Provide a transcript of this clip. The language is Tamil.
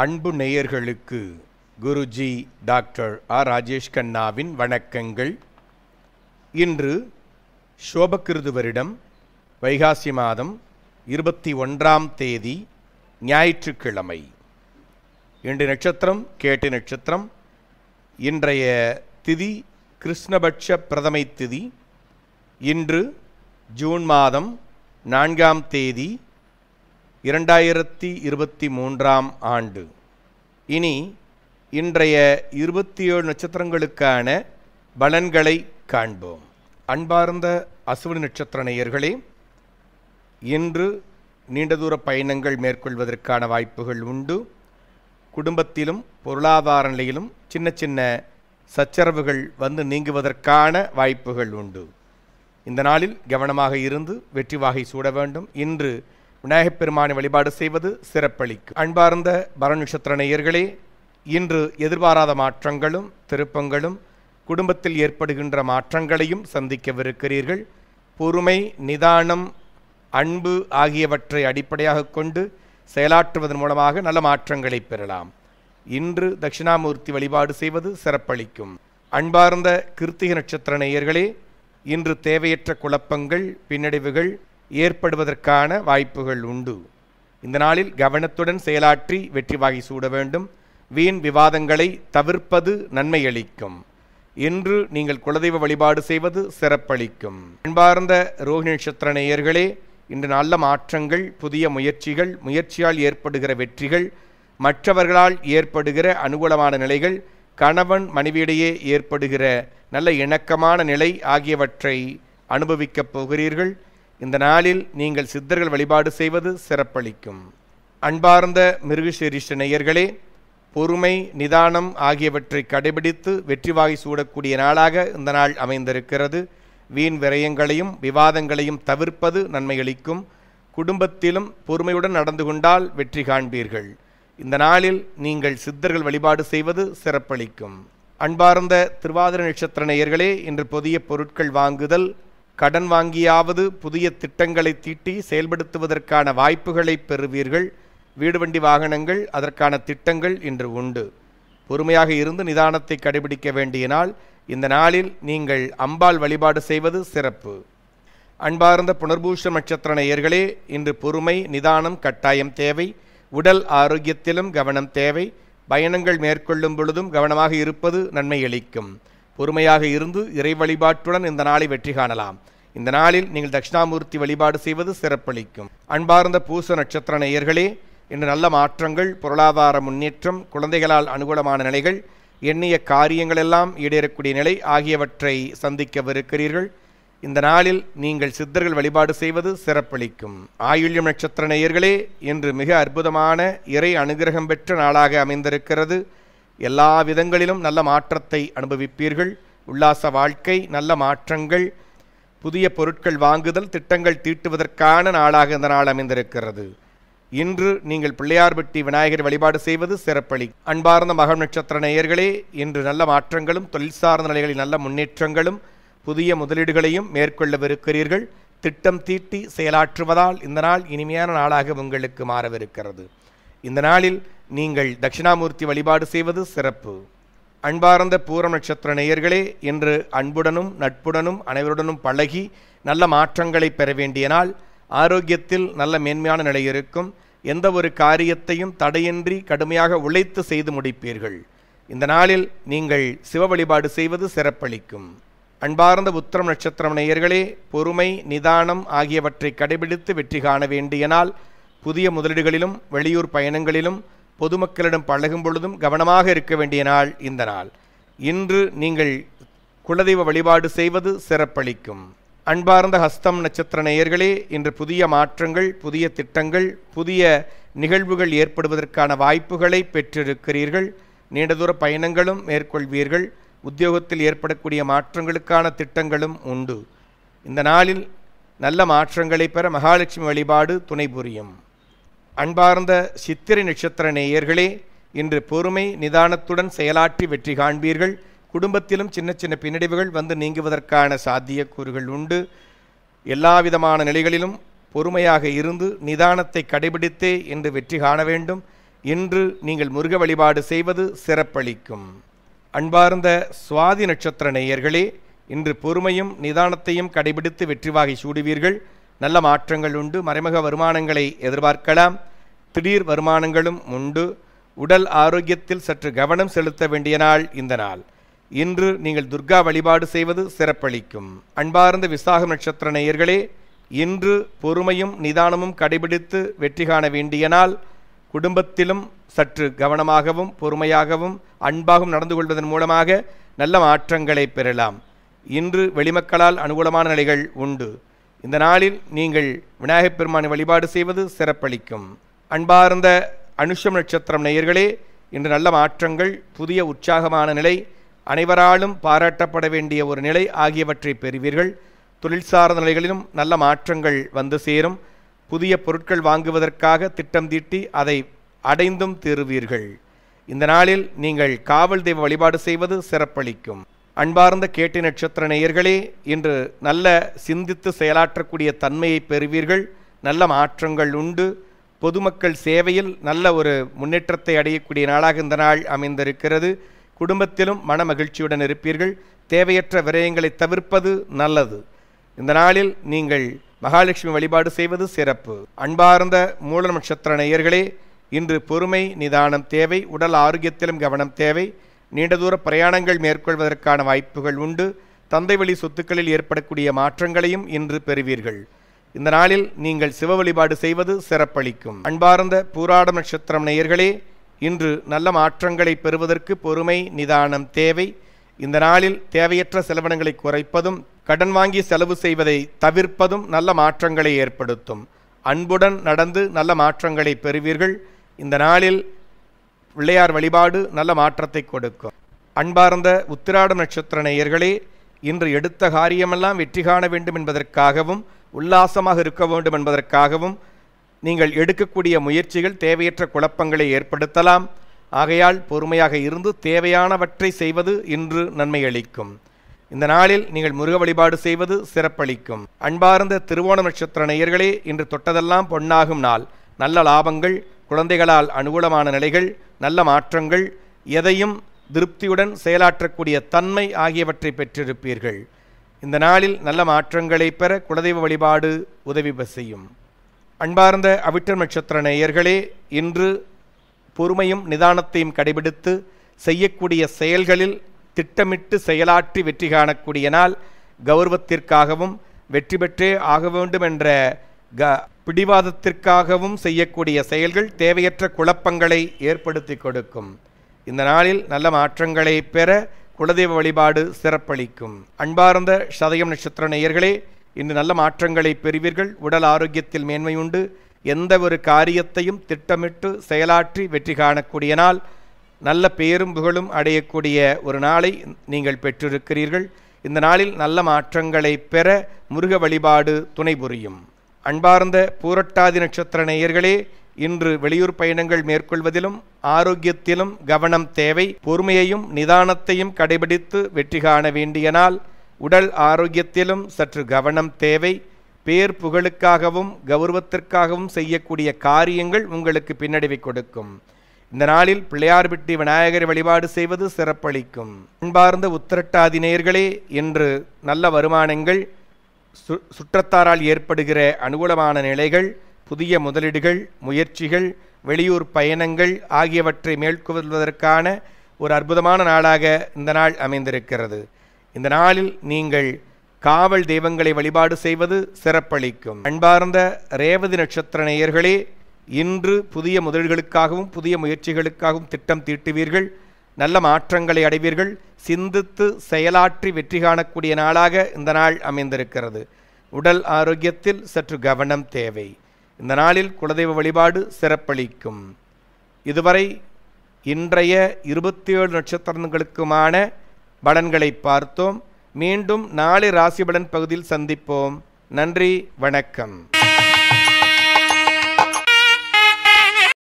அன்பு நேயர்களுக்கு குருஜி டாக்டர் ஆர் ராஜேஷ் கண்ணாவின் வணக்கங்கள் இன்று சோபகிருது வருடம் வைகாசி மாதம் இருபத்தி ஒன்றாம் தேதி ஞாயிற்றுக்கிழமை இன்று நட்சத்திரம் கேட்டு நட்சத்திரம் இன்றைய திதி கிருஷ்ணபட்ச பிரதமை திதி இன்று ஜூன் மாதம் நான்காம் தேதி இரண்டாயிரத்தி இருபத்தி மூன்றாம் ஆண்டு இனி இன்றைய இருபத்தி ஏழு நட்சத்திரங்களுக்கான பலன்களை காண்போம் அன்பார்ந்த அசுவினி நட்சத்திர நேயர்களே இன்று நீண்ட தூர பயணங்கள் மேற்கொள்வதற்கான வாய்ப்புகள் உண்டு குடும்பத்திலும் பொருளாதார நிலையிலும் சின்ன சின்ன சச்சரவுகள் வந்து நீங்குவதற்கான வாய்ப்புகள் உண்டு இந்த நாளில் கவனமாக இருந்து வெற்றி வாகை சூட வேண்டும் இன்று விநாயகப் பெருமானை வழிபாடு செய்வது சிறப்பளிக்கும் அன்பார்ந்த பரநட்சத்திர நேயர்களே இன்று எதிர்பாராத மாற்றங்களும் திருப்பங்களும் குடும்பத்தில் ஏற்படுகின்ற மாற்றங்களையும் சந்திக்கவிருக்கிறீர்கள் பொறுமை நிதானம் அன்பு ஆகியவற்றை அடிப்படையாக கொண்டு செயலாற்றுவதன் மூலமாக நல்ல மாற்றங்களை பெறலாம் இன்று தட்சிணாமூர்த்தி வழிபாடு செய்வது சிறப்பளிக்கும் அன்பார்ந்த கிருத்திக நட்சத்திர நேயர்களே இன்று தேவையற்ற குழப்பங்கள் பின்னடைவுகள் ஏற்படுவதற்கான வாய்ப்புகள் உண்டு இந்த நாளில் கவனத்துடன் செயலாற்றி வெற்றி வாகி சூட வேண்டும் வீண் விவாதங்களை தவிர்ப்பது நன்மை அளிக்கும் இன்று நீங்கள் குலதெய்வ வழிபாடு செய்வது சிறப்பளிக்கும் அன்பார்ந்த ரோஹிணி நட்சத்திர நேயர்களே இன்று நல்ல மாற்றங்கள் புதிய முயற்சிகள் முயற்சியால் ஏற்படுகிற வெற்றிகள் மற்றவர்களால் ஏற்படுகிற அனுகூலமான நிலைகள் கணவன் மனைவியிடையே ஏற்படுகிற நல்ல இணக்கமான நிலை ஆகியவற்றை அனுபவிக்கப் போகிறீர்கள் இந்த நாளில் நீங்கள் சித்தர்கள் வழிபாடு செய்வது சிறப்பளிக்கும் அன்பார்ந்த மிருகசீரிஷ நேயர்களே பொறுமை நிதானம் ஆகியவற்றை கடைபிடித்து வெற்றி வாகி சூடக்கூடிய நாளாக இந்த நாள் அமைந்திருக்கிறது வீண் விரயங்களையும் விவாதங்களையும் தவிர்ப்பது நன்மையளிக்கும் குடும்பத்திலும் பொறுமையுடன் நடந்து கொண்டால் வெற்றி காண்பீர்கள் இந்த நாளில் நீங்கள் சித்தர்கள் வழிபாடு செய்வது சிறப்பளிக்கும் அன்பார்ந்த திருவாதிர நட்சத்திர நேயர்களே இன்று புதிய பொருட்கள் வாங்குதல் கடன் வாங்கியாவது புதிய திட்டங்களை தீட்டி செயல்படுத்துவதற்கான வாய்ப்புகளை பெறுவீர்கள் வீடு வண்டி வாகனங்கள் அதற்கான திட்டங்கள் இன்று உண்டு பொறுமையாக இருந்து நிதானத்தை கடைபிடிக்க வேண்டிய நாள் இந்த நாளில் நீங்கள் அம்பாள் வழிபாடு செய்வது சிறப்பு அன்பார்ந்த புனர்பூஷ நட்சத்திர நேயர்களே இன்று பொறுமை நிதானம் கட்டாயம் தேவை உடல் ஆரோக்கியத்திலும் கவனம் தேவை பயணங்கள் மேற்கொள்ளும் பொழுதும் கவனமாக இருப்பது நன்மை அளிக்கும் பொறுமையாக இருந்து இறை வழிபாட்டுடன் இந்த நாளை வெற்றி காணலாம் இந்த நாளில் நீங்கள் தட்சிணாமூர்த்தி வழிபாடு செய்வது சிறப்பளிக்கும் அன்பார்ந்த பூச நட்சத்திர நேயர்களே இன்று நல்ல மாற்றங்கள் பொருளாதார முன்னேற்றம் குழந்தைகளால் அனுகூலமான நிலைகள் எண்ணிய காரியங்களெல்லாம் ஈடேறக்கூடிய நிலை ஆகியவற்றை சந்திக்கவிருக்கிறீர்கள் இந்த நாளில் நீங்கள் சித்தர்கள் வழிபாடு செய்வது சிறப்பளிக்கும் ஆயுள்யம் நட்சத்திர நேயர்களே இன்று மிக அற்புதமான இறை அனுகிரகம் பெற்ற நாளாக அமைந்திருக்கிறது எல்லா விதங்களிலும் நல்ல மாற்றத்தை அனுபவிப்பீர்கள் உல்லாச வாழ்க்கை நல்ல மாற்றங்கள் புதிய பொருட்கள் வாங்குதல் திட்டங்கள் தீட்டுவதற்கான நாளாக இந்த நாள் அமைந்திருக்கிறது இன்று நீங்கள் பிள்ளையார்பட்டி விநாயகர் வழிபாடு செய்வது சிறப்பளி அன்பார்ந்த மகம் நட்சத்திர நேயர்களே இன்று நல்ல மாற்றங்களும் தொழில் சார்ந்த நிலைகளில் நல்ல முன்னேற்றங்களும் புதிய முதலீடுகளையும் மேற்கொள்ளவிருக்கிறீர்கள் திட்டம் தீட்டி செயலாற்றுவதால் இந்த நாள் இனிமையான நாளாக உங்களுக்கு மாறவிருக்கிறது இந்த நாளில் நீங்கள் தட்சிணாமூர்த்தி வழிபாடு செய்வது சிறப்பு அன்பார்ந்த பூரம் நட்சத்திர நேயர்களே இன்று அன்புடனும் நட்புடனும் அனைவருடனும் பழகி நல்ல மாற்றங்களை பெற வேண்டிய நாள் ஆரோக்கியத்தில் நல்ல மேன்மையான நிலை இருக்கும் எந்த ஒரு காரியத்தையும் தடையின்றி கடுமையாக உழைத்து செய்து முடிப்பீர்கள் இந்த நாளில் நீங்கள் சிவ வழிபாடு செய்வது சிறப்பளிக்கும் அன்பார்ந்த உத்திரம் நட்சத்திரம் நேயர்களே பொறுமை நிதானம் ஆகியவற்றை கடைபிடித்து வெற்றி காண வேண்டிய நாள் புதிய முதலீடுகளிலும் வெளியூர் பயணங்களிலும் பொதுமக்களிடம் பழகும் பொழுதும் கவனமாக இருக்க வேண்டிய நாள் இந்த நாள் இன்று நீங்கள் குலதெய்வ வழிபாடு செய்வது சிறப்பளிக்கும் அன்பார்ந்த ஹஸ்தம் நட்சத்திர நேயர்களே இன்று புதிய மாற்றங்கள் புதிய திட்டங்கள் புதிய நிகழ்வுகள் ஏற்படுவதற்கான வாய்ப்புகளை பெற்றிருக்கிறீர்கள் நீண்ட தூர பயணங்களும் மேற்கொள்வீர்கள் உத்தியோகத்தில் ஏற்படக்கூடிய மாற்றங்களுக்கான திட்டங்களும் உண்டு இந்த நாளில் நல்ல மாற்றங்களை பெற மகாலட்சுமி வழிபாடு துணை புரியும் அன்பார்ந்த சித்திரை நட்சத்திர நேயர்களே இன்று பொறுமை நிதானத்துடன் செயலாற்றி வெற்றி காண்பீர்கள் குடும்பத்திலும் சின்ன சின்ன பின்னடைவுகள் வந்து நீங்குவதற்கான சாத்தியக்கூறுகள் உண்டு எல்லா விதமான நிலைகளிலும் பொறுமையாக இருந்து நிதானத்தை கடைபிடித்தே இன்று வெற்றி காண வேண்டும் இன்று நீங்கள் முருக வழிபாடு செய்வது சிறப்பளிக்கும் அன்பார்ந்த சுவாதி நட்சத்திர நேயர்களே இன்று பொறுமையும் நிதானத்தையும் கடைபிடித்து வெற்றிவாகி சூடுவீர்கள் நல்ல மாற்றங்கள் உண்டு மறைமுக வருமானங்களை எதிர்பார்க்கலாம் திடீர் வருமானங்களும் உண்டு உடல் ஆரோக்கியத்தில் சற்று கவனம் செலுத்த வேண்டிய நாள் இந்த நாள் இன்று நீங்கள் துர்கா வழிபாடு செய்வது சிறப்பளிக்கும் அன்பார்ந்த விசாக நட்சத்திர நேயர்களே இன்று பொறுமையும் நிதானமும் கடைபிடித்து வெற்றி காண வேண்டிய நாள் குடும்பத்திலும் சற்று கவனமாகவும் பொறுமையாகவும் அன்பாகவும் நடந்து கொள்வதன் மூலமாக நல்ல மாற்றங்களை பெறலாம் இன்று வெளிமக்களால் அனுகூலமான நிலைகள் உண்டு இந்த நாளில் நீங்கள் விநாயகப் பெருமானை வழிபாடு செய்வது சிறப்பளிக்கும் அன்பார்ந்த அனுஷம் நட்சத்திரம் நேயர்களே இன்று நல்ல மாற்றங்கள் புதிய உற்சாகமான நிலை அனைவராலும் பாராட்டப்பட வேண்டிய ஒரு நிலை ஆகியவற்றை பெறுவீர்கள் தொழில் சார்ந்த நிலைகளிலும் நல்ல மாற்றங்கள் வந்து சேரும் புதிய பொருட்கள் வாங்குவதற்காக திட்டம் தீட்டி அதை அடைந்தும் தீருவீர்கள் இந்த நாளில் நீங்கள் காவல் தெய்வ வழிபாடு செய்வது சிறப்பளிக்கும் அன்பார்ந்த கேட்டி நட்சத்திர நேயர்களே இன்று நல்ல சிந்தித்து செயலாற்றக்கூடிய தன்மையை பெறுவீர்கள் நல்ல மாற்றங்கள் உண்டு பொதுமக்கள் சேவையில் நல்ல ஒரு முன்னேற்றத்தை அடையக்கூடிய நாளாக இந்த நாள் அமைந்திருக்கிறது குடும்பத்திலும் மன மகிழ்ச்சியுடன் இருப்பீர்கள் தேவையற்ற விரயங்களை தவிர்ப்பது நல்லது இந்த நாளில் நீங்கள் மகாலட்சுமி வழிபாடு செய்வது சிறப்பு அன்பார்ந்த மூல நட்சத்திர நேயர்களே இன்று பொறுமை நிதானம் தேவை உடல் ஆரோக்கியத்திலும் கவனம் தேவை நீண்ட தூர பிரயாணங்கள் மேற்கொள்வதற்கான வாய்ப்புகள் உண்டு தந்தை வழி சொத்துக்களில் ஏற்படக்கூடிய மாற்றங்களையும் இன்று பெறுவீர்கள் இந்த நாளில் நீங்கள் சிவ வழிபாடு செய்வது சிறப்பளிக்கும் அன்பார்ந்த பூராடம் நட்சத்திரம் நேயர்களே இன்று நல்ல மாற்றங்களை பெறுவதற்கு பொறுமை நிதானம் தேவை இந்த நாளில் தேவையற்ற செலவினங்களை குறைப்பதும் கடன் வாங்கி செலவு செய்வதை தவிர்ப்பதும் நல்ல மாற்றங்களை ஏற்படுத்தும் அன்புடன் நடந்து நல்ல மாற்றங்களை பெறுவீர்கள் இந்த நாளில் பிள்ளையார் வழிபாடு நல்ல மாற்றத்தை கொடுக்கும் அன்பார்ந்த உத்திராட நட்சத்திர நேயர்களே இன்று எடுத்த காரியமெல்லாம் வெற்றி காண வேண்டும் என்பதற்காகவும் உல்லாசமாக இருக்க வேண்டும் என்பதற்காகவும் நீங்கள் எடுக்கக்கூடிய முயற்சிகள் தேவையற்ற குழப்பங்களை ஏற்படுத்தலாம் ஆகையால் பொறுமையாக இருந்து தேவையானவற்றை செய்வது இன்று நன்மை அளிக்கும் இந்த நாளில் நீங்கள் முருக வழிபாடு செய்வது சிறப்பளிக்கும் அன்பார்ந்த திருவோண நட்சத்திர நேயர்களே இன்று தொட்டதெல்லாம் பொன்னாகும் நாள் நல்ல லாபங்கள் குழந்தைகளால் அனுகூலமான நிலைகள் நல்ல மாற்றங்கள் எதையும் திருப்தியுடன் செயலாற்றக்கூடிய தன்மை ஆகியவற்றை பெற்றிருப்பீர்கள் இந்த நாளில் நல்ல மாற்றங்களை பெற குலதெய்வ வழிபாடு உதவி செய்யும் அன்பார்ந்த அவிட்டர் நட்சத்திர நேயர்களே இன்று பொறுமையும் நிதானத்தையும் கடைபிடித்து செய்யக்கூடிய செயல்களில் திட்டமிட்டு செயலாற்றி வெற்றி காணக்கூடிய நாள் கௌரவத்திற்காகவும் வெற்றி பெற்றே ஆக வேண்டும் என்ற க பிடிவாதத்திற்காகவும் செய்யக்கூடிய செயல்கள் தேவையற்ற குழப்பங்களை ஏற்படுத்தி கொடுக்கும் இந்த நாளில் நல்ல மாற்றங்களை பெற குலதெய்வ வழிபாடு சிறப்பளிக்கும் அன்பார்ந்த சதயம் நட்சத்திர நேயர்களே இன்று நல்ல மாற்றங்களை பெறுவீர்கள் உடல் ஆரோக்கியத்தில் மேன்மை உண்டு எந்த ஒரு காரியத்தையும் திட்டமிட்டு செயலாற்றி வெற்றி காணக்கூடிய நாள் நல்ல பேரும் புகழும் அடையக்கூடிய ஒரு நாளை நீங்கள் பெற்றிருக்கிறீர்கள் இந்த நாளில் நல்ல மாற்றங்களை பெற முருக வழிபாடு துணை புரியும் அன்பார்ந்த பூரட்டாதி நட்சத்திர நேயர்களே இன்று வெளியூர் பயணங்கள் மேற்கொள்வதிலும் ஆரோக்கியத்திலும் கவனம் தேவை பொறுமையையும் நிதானத்தையும் கடைபிடித்து வெற்றி காண வேண்டிய நாள் உடல் ஆரோக்கியத்திலும் சற்று கவனம் தேவை பேர் புகழுக்காகவும் கௌரவத்திற்காகவும் செய்யக்கூடிய காரியங்கள் உங்களுக்கு பின்னடைவை கொடுக்கும் இந்த நாளில் பிள்ளையார்பட்டி விநாயகர் வழிபாடு செய்வது சிறப்பளிக்கும் அன்பார்ந்த உத்திரட்டாதி நேயர்களே இன்று நல்ல வருமானங்கள் சு சுற்றத்தாரால் ஏற்படுகிற அனுகூலமான நிலைகள் புதிய முதலீடுகள் முயற்சிகள் வெளியூர் பயணங்கள் ஆகியவற்றை மேற்கொள்வதற்கான ஒரு அற்புதமான நாளாக இந்த நாள் அமைந்திருக்கிறது இந்த நாளில் நீங்கள் காவல் தெய்வங்களை வழிபாடு செய்வது சிறப்பளிக்கும் அன்பார்ந்த ரேவதி நட்சத்திர நேயர்களே இன்று புதிய முதல்களுக்காகவும் புதிய முயற்சிகளுக்காகவும் திட்டம் தீட்டுவீர்கள் நல்ல மாற்றங்களை அடைவீர்கள் சிந்தித்து செயலாற்றி வெற்றி காணக்கூடிய நாளாக இந்த நாள் அமைந்திருக்கிறது உடல் ஆரோக்கியத்தில் சற்று கவனம் தேவை இந்த நாளில் குலதெய்வ வழிபாடு சிறப்பளிக்கும் இதுவரை இன்றைய இருபத்தி ஏழு நட்சத்திரங்களுக்குமான பலன்களை பார்த்தோம் மீண்டும் நாளை ராசி பலன் பகுதியில் சந்திப்போம் நன்றி வணக்கம்